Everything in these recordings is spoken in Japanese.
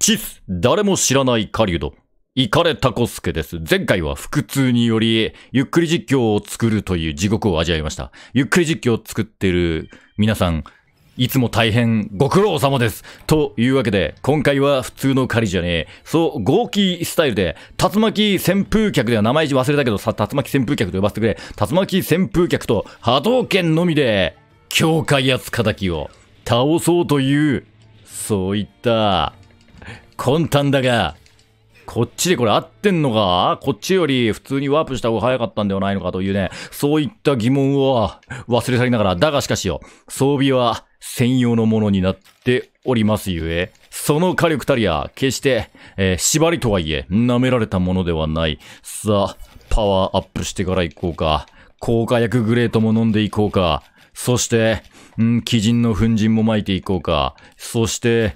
チス、誰も知らない狩人。イカレタコスケです。前回は腹痛により、ゆっくり実況を作るという地獄を味わいました。ゆっくり実況を作っている皆さん、いつも大変ご苦労様です。というわけで、今回は普通の狩りじゃねえ。そう、豪気スタイルで、竜巻旋風客では名前忘れたけどさ、竜巻旋風客と呼ばせてくれ。竜巻旋風客と波動拳のみで、境界や仇敵を倒そうという、そういった混沌だが、こっちでこれ合ってんのかこっちより普通にワープした方が早かったんではないのかというね、そういった疑問を忘れ去りながら、だがしかしよ、装備は専用のものになっておりますゆえ、その火力たりや、決して、えー、縛りとはいえ、舐められたものではない。さあ、パワーアップしてから行こうか。効果薬グレートも飲んでいこうか。そして、うん、鬼人の粉塵も巻いていこうか。そして、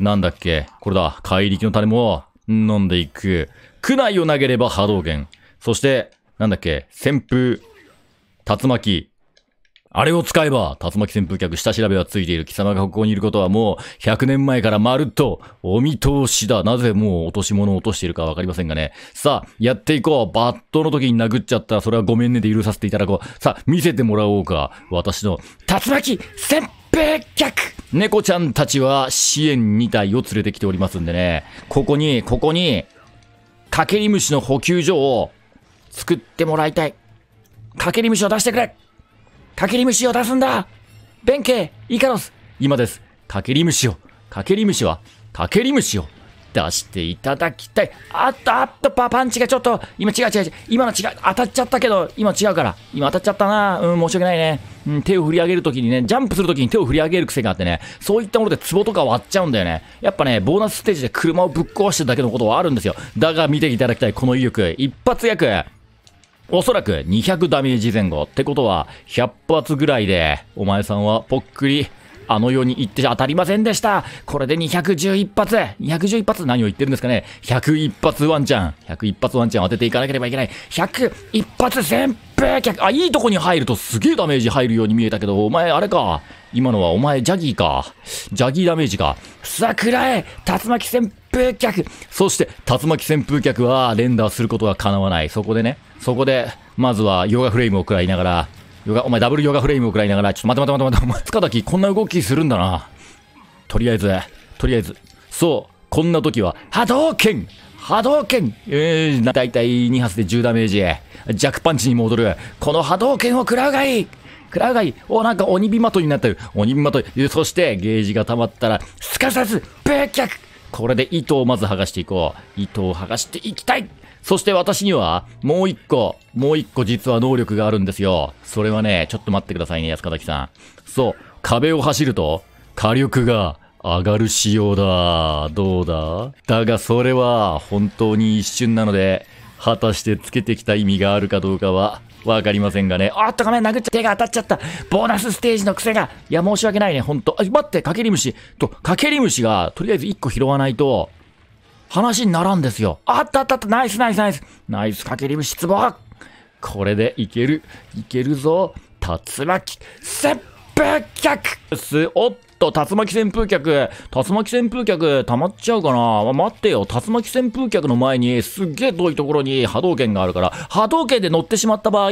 なんだっけこれだ。怪力の種も飲んでいく。区内を投げれば波動源。そして、なんだっけ旋風、竜巻。あれを使えば、竜巻旋風客下調べはついている。貴様がここにいることはもう100年前からまるっとお見通しだ。なぜもう落とし物を落としているかわかりませんがね。さあ、やっていこう。バットの時に殴っちゃったらそれはごめんねで許させていただこう。さあ、見せてもらおうか。私の竜巻旋風別客猫ちゃんたちは支援2体を連れてきておりますんでね、ここに、ここに、かけり虫の補給所を作ってもらいたい。かけり虫を出してくれかけり虫を出すんだ弁慶イカロス今です。かけり虫を。かけり虫は、かけり虫を出していただきたい。あっと、あっと、パパンチがちょっと、今違う違う違う。今の違う。当たっちゃったけど、今違うから。今当たっちゃったな。うん、申し訳ないね。うん、手を振り上げるときにね、ジャンプするときに手を振り上げる癖があってね、そういったもので壺とか割っちゃうんだよね。やっぱね、ボーナスステージで車をぶっ壊してるだけのことはあるんですよ。だが見ていただきたい、この威力。一発役。おそらく200ダメージ前後。ってことは、100発ぐらいで、お前さんはぽっくりあの世に行って当たりませんでした。これで211発。211発何を言ってるんですかね。101発ワンチャン。101発ワンチャン当てていかなければいけない。101発旋風客。あ、いいとこに入るとすげえダメージ入るように見えたけど、お前あれか。今のはお前ジャギーか。ジャギーダメージか。桜え、竜巻旋風客。そして竜巻旋風客は連打することが叶わない。そこでね、そこで、まずはヨガフレームを食らいながら、ヨガお前ダブルヨガフレームを食らいながら、ちょっと待て待て待て待て、お前塚崎こんな動きするんだな。とりあえず、とりあえず、そう、こんな時は、波動拳波動拳えー、だいたい2発で10ダメージ。弱パンチに戻る。この波動拳を食らうがいい食らうがいいお、なんか鬼火的になってる。鬼火的。そして、ゲージが溜まったら、すかさず、ブーこれで糸をまず剥がしていこう。糸を剥がしていきたいそして私には、もう一個、もう一個実は能力があるんですよ。それはね、ちょっと待ってくださいね、安方さん。そう、壁を走ると、火力が上がる仕様だ。どうだだがそれは本当に一瞬なので、果たしてつけてきた意味があるかどうかは、わかりませんがね。あっと、ごめん、殴っちゃ手が当たっちゃった。ボーナスステージの癖が。いや、申し訳ないね、ほんと。あ、待って、かけり虫。と、かけり虫が、とりあえず1個拾わないと、話にならんですよ。あったあったあった、ナイスナイスナイス。ナイスかけりむつぼこれでいける、いけるぞ。竜巻、旋風客す、おっと、竜巻旋風客、竜巻旋風客、溜まっちゃうかな待ってよ、竜巻旋風客の前に、すっげえ遠いところに波動拳があるから、波動拳で乗ってしまった場合、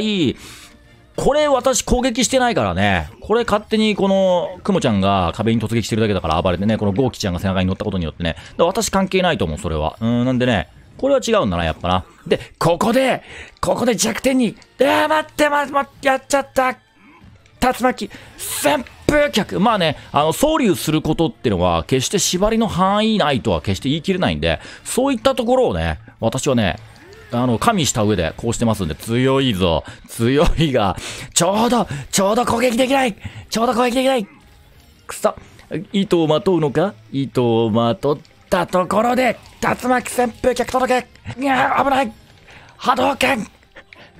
これ私攻撃してないからね。これ勝手にこの、クモちゃんが壁に突撃してるだけだから暴れてね、このゴーキちゃんが背中に乗ったことによってね。私関係ないと思う、それは。うん、なんでね、これは違うんだな、やっぱな。で、ここで、ここで弱点に、えー、待って、ま、ま、やっちゃった。竜巻、旋風脚。まあね、あの、総流することってのは、決して縛りの範囲内とは決して言い切れないんで、そういったところをね、私はね、あの、加味した上でこうしてますんで、強いぞ。強いが、ちょうど、ちょうど攻撃できないちょうど攻撃できないくそ。糸をまとうのか糸をまとったところで、竜巻旋風脚届けいや危ない波動拳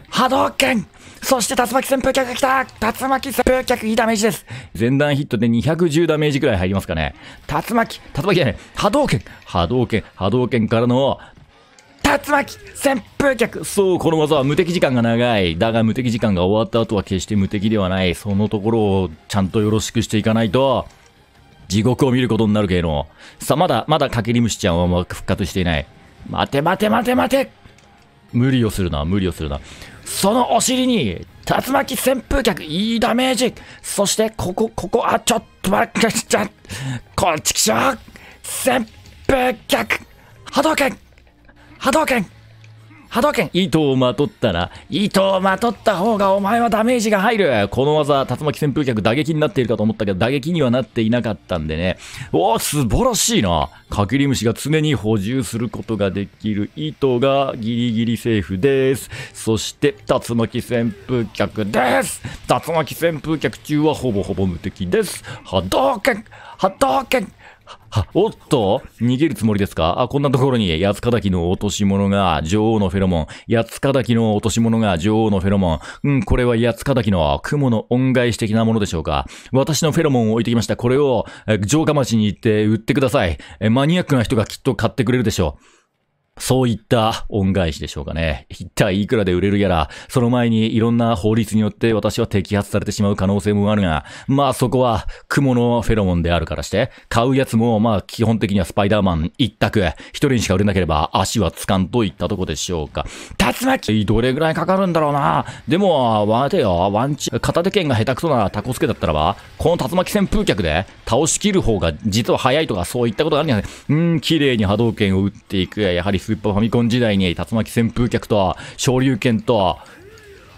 波動拳そして竜巻旋風脚が来た竜巻旋風脚いいダメージです前段ヒットで210ダメージくらい入りますかね竜巻竜巻じゃない波動拳波動拳波動拳からの竜巻旋風脚そう、この技は無敵時間が長い。だが無敵時間が終わった後は決して無敵ではない。そのところをちゃんとよろしくしていかないと、地獄を見ることになるけれど。さあ、まだ、まだかけり虫ちゃんは復活していない。待て待て待て待て無理をするな、無理をするな。そのお尻に、竜巻旋風脚、いいダメージそして、ここ、ここ、あ、ちょっと待って、ちゃこっちちしょ旋風脚波動拳波動拳波動拳糸をまとったら、糸をまとった方がお前はダメージが入るこの技、竜巻旋風脚打撃になっているかと思ったけど、打撃にはなっていなかったんでね。おー、素晴らしいな。かきり虫が常に補充することができる糸がギリギリセーフです。そして、竜巻旋風脚です竜巻旋風脚中はほぼほぼ無敵です波動拳波動拳おっと逃げるつもりですかあ、こんなところに、八つ滝の落とし物が女王のフェロモン。八つ滝の落とし物が女王のフェロモン。うん、これは八つ滝の雲の恩返し的なものでしょうか私のフェロモンを置いてきました。これを、城下町に行って売ってください。マニアックな人がきっと買ってくれるでしょう。そういった恩返しでしょうかね。一体いくらで売れるやら、その前にいろんな法律によって私は摘発されてしまう可能性もあるが、まあそこは蛛のフェロモンであるからして、買うやつもまあ基本的にはスパイダーマン一択、一人にしか売れなければ足はつかんといったとこでしょうか。竜巻どれぐらいかかるんだろうな。でも、わてよ、ワンチ、片手剣が下手くそなタコスケだったらば、この竜巻旋風脚で倒しきる方が実は早いとかそういったことがあるんじゃないうん、綺麗に波動剣を打っていくや、やはりスーパーファミコン時代に竜巻旋風脚とは、昇竜拳とは、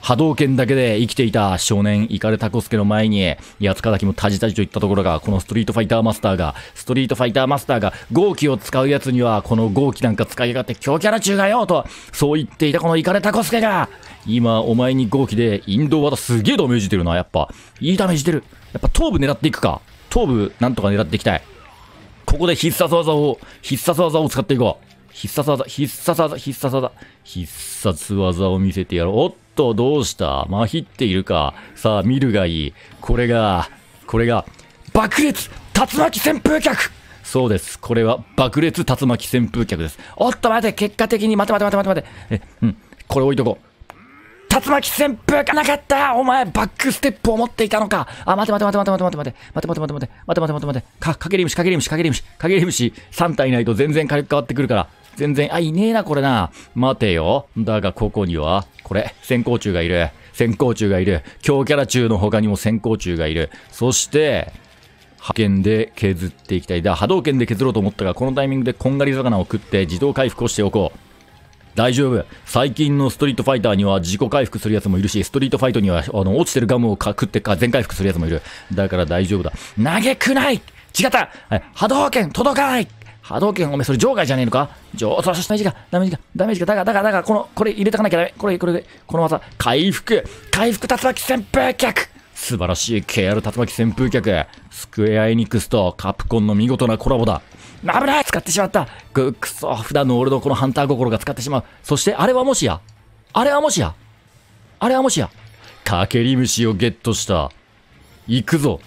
波動拳だけで生きていた少年イカレタコスケの前に、八つきもタジタジといったところが、このストリートファイターマスターが、ストリートファイターマスターが、号機を使うやつには、この号機なんか使いやがって強キャラ中がよと、そう言っていたこのイカレタコスケが、今、お前に号機で、インド技すげえダメージ出るな、やっぱ。いいダメージ出る。やっぱ頭部狙っていくか。頭部、なんとか狙っていきたい。ここで必殺技を、必殺技を使っていこう。必殺技、必殺技、必殺技。必殺技を見せてやろう。おっと、どうしたまひっているか。さあ、見るがいい。これが、これが、爆裂竜巻旋風脚そうです。これは爆裂竜巻旋風脚です。おっと待て、結果的に、待て待て待て待て待て。え、うん、これ置いとこう。竜巻旋風がなかったお前、バックステップを持っていたのかあ、待て待て待て待て待て待て待て待て待て待て待て待て待て待て待て待て待てか、かけり虫、かげり虫、かげり虫、かげり虫、3体いないと全然火力変わってくるから。全然、あ、いねえな、これな。待てよ。だが、ここには、これ、先行中がいる。先行中がいる。強キャラ中の他にも先行中がいる。そして、派遣で削っていきたい。だ、波動拳で削ろうと思ったが、このタイミングでこんがり魚を食って自動回復をしておこう。大丈夫。最近のストリートファイターには自己回復するやつもいるし、ストリートファイトには、あの、落ちてるガムをか食ってか全回復するやつもいる。だから大丈夫だ。嘆くない違った波動拳届かない波動拳おめえそれ場外じゃねえのか上そしてダメージが、ダメージが、ダメージが、だが、だが、だが、この、これ入れてかなきゃダメ。これ、これ、この技、回復、回復竜巻旋風脚素晴らしい KR 竜巻旋風脚スクエアエニクスとカプコンの見事なコラボだ。危ない使ってしまったく、くそ、普段の俺のこのハンター心が使ってしまう。そして、あれはもしや。あれはもしや。あれはもしや。かけり虫をゲットした。行くぞ。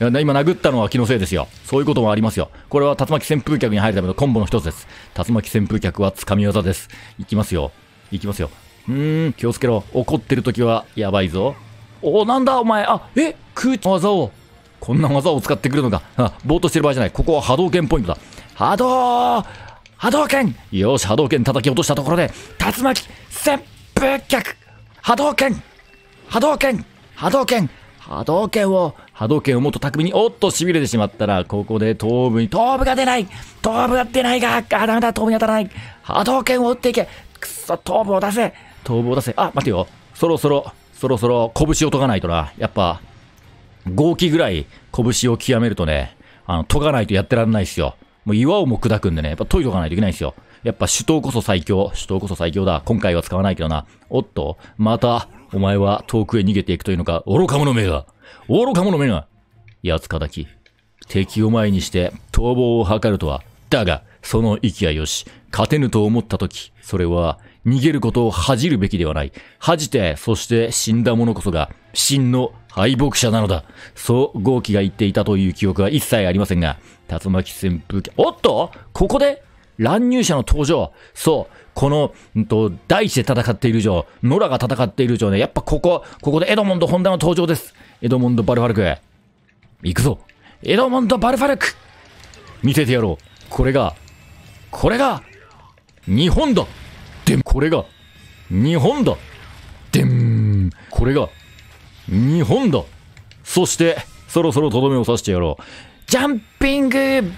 今殴ったのは気のせいですよ。そういうこともありますよ。これは竜巻旋風脚に入るためのコンボの一つです。竜巻旋風脚は掴み技です。いきますよ。いきますよ。うーん、気をつけろ。怒ってる時はやばいぞ。お、なんだお前。あ、え空中の技を。こんな技を使ってくるのか。あ、ぼーっとしてる場合じゃない。ここは波動拳ポイントだ。波動波動拳よし、波動拳叩き落としたところで、竜巻旋風脚波動拳波動拳波動拳波動拳を波動拳をもっと巧みに、おっと、痺れてしまったら、ここで頭部に、頭部が出ない頭部が出ないが、あ、ダメだ、頭部に当たらない。波動拳を打っていけ。くそ、頭部を出せ。頭部を出せ。あ、待てよ。そろそろ、そろそろ、拳を研がないとな。やっぱ、合気ぐらい、拳を極めるとね、あの、研がないとやってらんないっすよ。もう岩をも砕くんでね、やっぱ研いとかないといけないっですよ。やっぱ首刀こそ最強。首刀こそ最強だ。今回は使わないけどな。おっと、また、お前は遠くへ逃げていくというのか、愚か者めが。愚か者めが、八つ叩き、敵を前にして逃亡を図るとは、だが、その息はよし、勝てぬと思った時、それは、逃げることを恥じるべきではない。恥じて、そして死んだ者こそが、真の敗北者なのだ。そう、豪気が言っていたという記憶は一切ありませんが、竜巻旋風機、おっとここで乱入者の登場。そう、この、んと、大地で戦っている以上、野良が戦っている以上ね、やっぱここ、ここでエドモンド・ホンダの登場です。エドモンド・バルファルク。行くぞ。エドモンド・バルファルク見せてやろう。これが、これが、日本だでん、これが、日本だでん、これが、日本だそして、そろそろとどめを刺してやろう。ジャンピング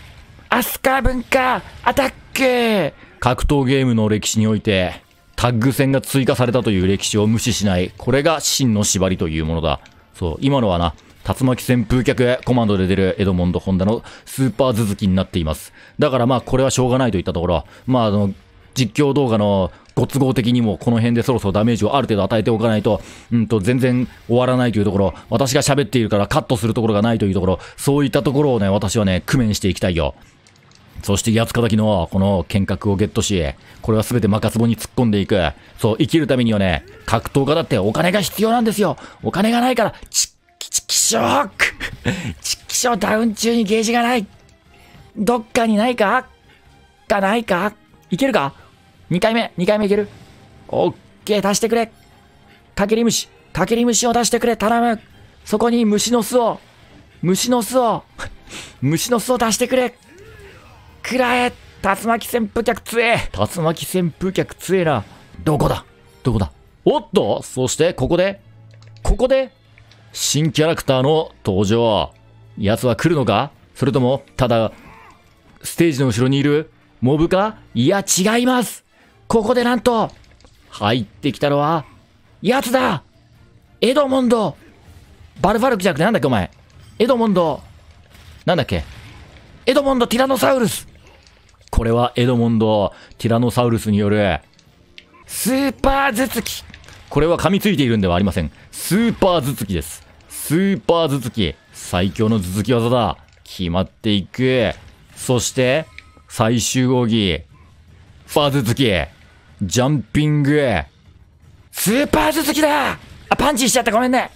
アスカ文化アタック格闘ゲームの歴史において、タッグ戦が追加されたという歴史を無視しない、これが真の縛りというものだ。そう、今のはな、竜巻旋風脚コマンドで出るエドモンド・ホンダのスーパー続きになっています。だからまあこれはしょうがないといったところ、まああの、実況動画のご都合的にもこの辺でそろそろダメージをある程度与えておかないと、うんと全然終わらないというところ、私が喋っているからカットするところがないというところ、そういったところをね、私はね、工面していきたいよ。そして八塚岳のこの剣閣をゲットし、これは全てマカツボに突っ込んでいく。そう、生きるためにはね、格闘家だってお金が必要なんですよ。お金がないから、チッキチキショークチッキショーダウン中にゲージがない。どっかにないかかないかいけるか ?2 回目、2回目いけるオッケー、出してくれ。かけり虫、かけり虫を出してくれ、頼む。そこに虫の巣を、虫の巣を、虫の巣を出してくれ。くらえ竜巻旋風脚つえ竜巻旋風脚つえな。どこだどこだおっとそしてここでここで新キャラクターの登場。奴は来るのかそれとも、ただ、ステージの後ろにいるモブかいや、違いますここでなんと、入ってきたのは、奴だエドモンドバルファルクじゃなくてなんだっけお前エドモンド、なんだっけエドモンドティラノサウルスこれはエドモンド、ティラノサウルスによる、スーパー頭突きこれは噛みついているんではありません。スーパー頭突きです。スーパー頭突き。最強の頭突き技だ。決まっていく。そして、最終奥義。ファー頭突き。ジャンピング。スーパー頭突きだあ、パンチしちゃった。ごめんね。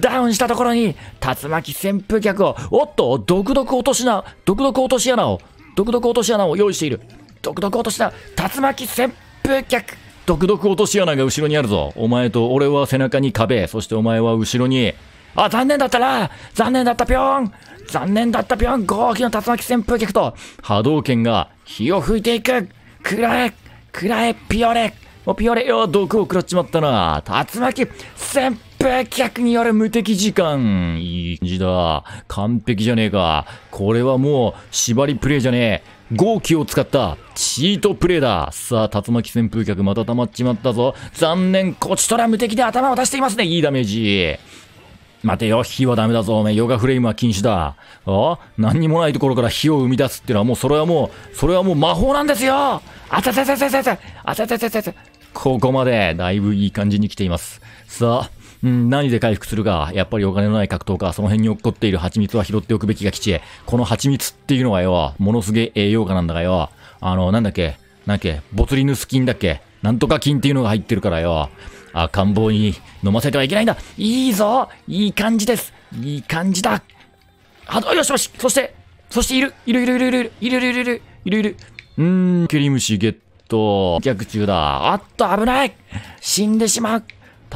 ダウンしたところに、竜巻旋風脚を、おっと、毒毒落としな、毒毒落とし穴を独特落とし穴を用意している。独特落とし穴、竜巻旋風脚。独特落とし穴が後ろにあるぞ。お前と俺は背中に壁、そしてお前は後ろに。あ、残念だったな残念だったぴょん残念だったぴょん合気の竜巻旋風脚と、波動拳が火を吹いていくくらえくらえピオレピオレよ、毒を食らっちまったな。竜巻旋風べ客にやれ無敵時間。いい感じだ。完璧じゃねえか。これはもう、縛りプレイじゃねえ。号機を使ったチートプレイだ。さあ、竜巻旋風客また溜まっちまったぞ。残念、こちとら無敵で頭を出していますね。いいダメージ。待てよ、火はダメだぞ。おめえ、ヨガフレームは禁止だ。あ何にもないところから火を生み出すってのはもう、それはもう、それはもう魔法なんですよあたたたたたたあたたたたたここまで、だいぶいい感じに来ています。さあ、うん、何で回復するか、やっぱりお金のない格闘家、その辺に落っこっている蜂蜜は拾っておくべきが吉へ。この蜂蜜っていうのはよ、ものすげえ栄養価なんだがよ、あの、なんだっけ、なんだっけ、ボツリヌス菌だっけ、なんとか菌っていうのが入ってるからよ、赤ん坊に飲ませてはいけないんだ。いいぞいい感じですいい感じだあと、よしよしそして、そしているいるいるいるいるいるいるいるいるいるうーん、ケリムシゲット。逆中だ。あっと、危ない死んでしまう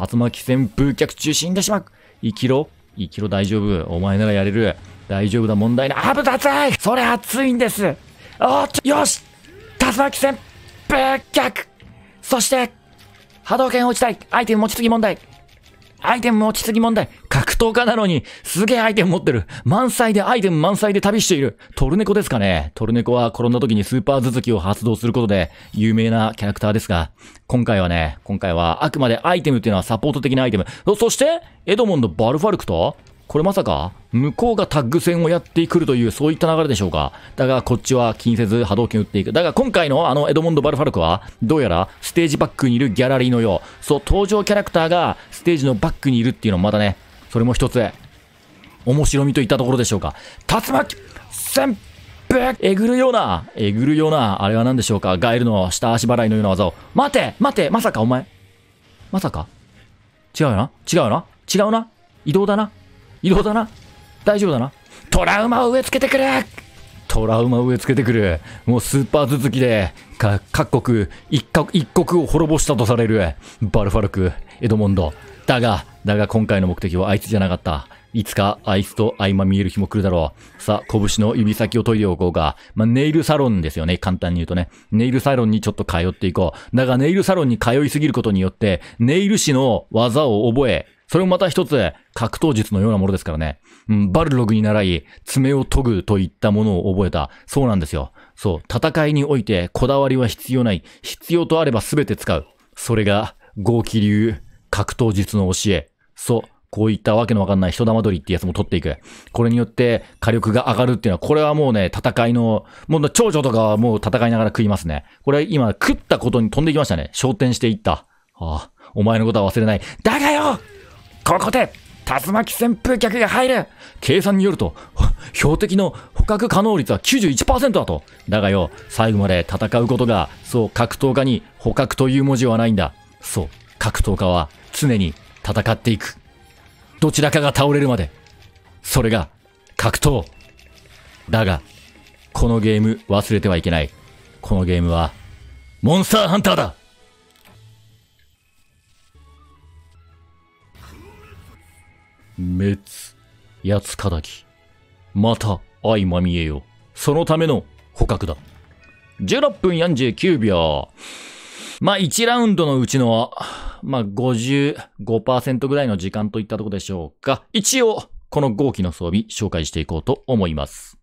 竜巻戦風脚中心でしまう生きろ生きろ大丈夫お前ならやれる大丈夫だ問題なあぶたついそれ熱いんですおっとよし竜巻旋風脚そして波動拳を打ちたいアイテム持ちすぎ問題アイテム持ちすぎ問題。格闘家なのに、すげえアイテム持ってる。満載でアイテム満載で旅している。トルネコですかね。トルネコは転んだ時にスーパー続きを発動することで有名なキャラクターですが、今回はね、今回はあくまでアイテムっていうのはサポート的なアイテム。そして、エドモンド・バルファルクと、これまさか、向こうがタッグ戦をやってくるという、そういった流れでしょうか。だが、こっちは気にせず波動拳打っていく。だが、今回のあのエドモンド・バルファルクは、どうやらステージバックにいるギャラリーのよう。そう、登場キャラクターがステージのバックにいるっていうのもまたね、それも一つ、面白みといったところでしょうか。竜巻旋風えぐるような、えぐるような、あれは何でしょうか。ガエルの下足払いのような技を。待て待てまさかお前。まさか違うよな違うよな違うな移動だな移動だな大丈夫だなトラウマを植え付けてくれトラウマを植え付けてくる。もうスーパー続きで、か、各国、一国、一国を滅ぼしたとされる、バルファルク、エドモンド。だが、だが今回の目的はあいつじゃなかった。いつかあいつと合間見える日も来るだろう。さあ、拳の指先を研いでおこうか。まあ、ネイルサロンですよね。簡単に言うとね。ネイルサロンにちょっと通っていこう。だが、ネイルサロンに通いすぎることによって、ネイル師の技を覚え、それもまた一つ格闘術のようなものですからね。うん、バルログに習い、爪を研ぐといったものを覚えた。そうなんですよ。そう。戦いにおいてこだわりは必要ない。必要とあれば全て使う。それが、豪気流格闘術の教え。そう。こういったわけのわかんない人玉取りってやつも取っていく。これによって火力が上がるっていうのは、これはもうね、戦いの、もう長女とかはもう戦いながら食いますね。これ今食ったことに飛んでいきましたね。昇天していった。ああ、お前のことは忘れない。だがよここで竜巻旋風脚が入る計算によると、標的の捕獲可能率は91%だと。だがよ、最後まで戦うことが、そう格闘家に捕獲という文字はないんだ。そう、格闘家は常に戦っていく。どちらかが倒れるまで。それが格闘。だが、このゲーム忘れてはいけない。このゲームは、モンスターハンターだ滅、八つかだまた、相まみえよ。そのための捕獲だ。16分49秒。まあ、1ラウンドのうちの、まあ、55%ぐらいの時間といったとこでしょうか。一応、この合機の装備、紹介していこうと思います。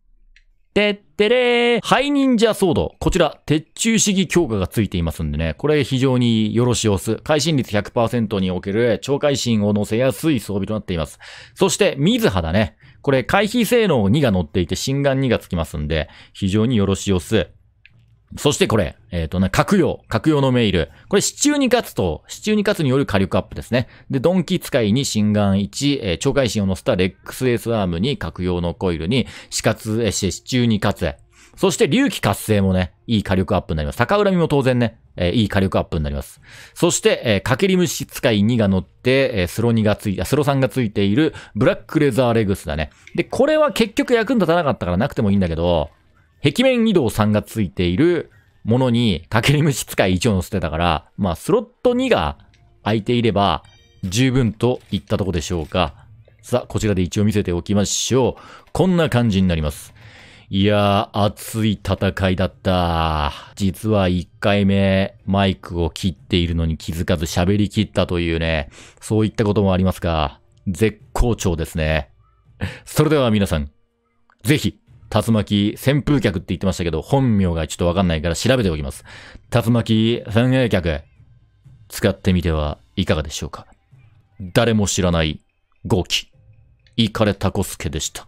てってれー。灰忍者ソード。こちら、鉄柱主義強化がついていますんでね。これ非常によろしおす。会心率100%における超会心を乗せやすい装備となっています。そして、水肌だね。これ、回避性能2が乗っていて、心眼2がつきますんで、非常によろしおす。そしてこれ、えっ、ー、とね、核用、核用のメール。これ、支柱に勝つと、支柱に勝つによる火力アップですね。で、ドンキ使いに心眼1、えー、超回心を乗せたレックスエースアームに核用のコイルに、死活、えー、支柱に勝つ。そして、隆起活性もね、いい火力アップになります。逆恨みも当然ね、えー、いい火力アップになります。そして、えー、かけり虫使い2が乗って、えー、スロ2がつい、スロ3がついている、ブラックレザーレグスだね。で、これは結局役に立たなかったからなくてもいいんだけど、壁面移動3がついている、ものに、かけり虫使い1を乗せてたから、まあ、スロット2が空いていれば、十分といったとこでしょうか。さあ、こちらで一応見せておきましょう。こんな感じになります。いやー、熱い戦いだった。実は一回目、マイクを切っているのに気づかず喋り切ったというね、そういったこともありますが、絶好調ですね。それでは皆さん、ぜひ、竜巻旋風客って言ってましたけど、本名がちょっとわかんないから調べておきます。竜巻旋風客、使ってみてはいかがでしょうか誰も知らない号機、イカレタコスケでした。